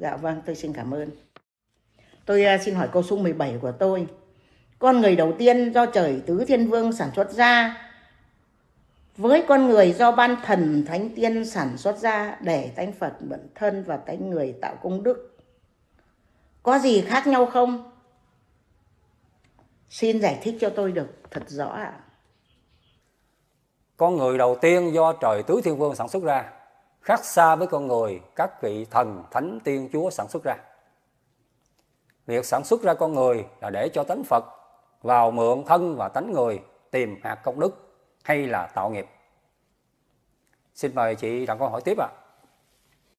Dạ vâng, tôi xin cảm ơn. Tôi à, xin hỏi câu số 17 của tôi. Con người đầu tiên do trời tứ thiên vương sản xuất ra với con người do ban thần thánh tiên sản xuất ra để tánh Phật bản thân và tánh người tạo công đức. Có gì khác nhau không? Xin giải thích cho tôi được thật rõ ạ. À. Con người đầu tiên do trời tứ thiên vương sản xuất ra khác xa với con người các vị thần thánh tiên chúa sản xuất ra việc sản xuất ra con người là để cho tánh phật vào mượn thân và tánh người tìm hạt công đức hay là tạo nghiệp xin mời chị đặt câu hỏi tiếp ạ à.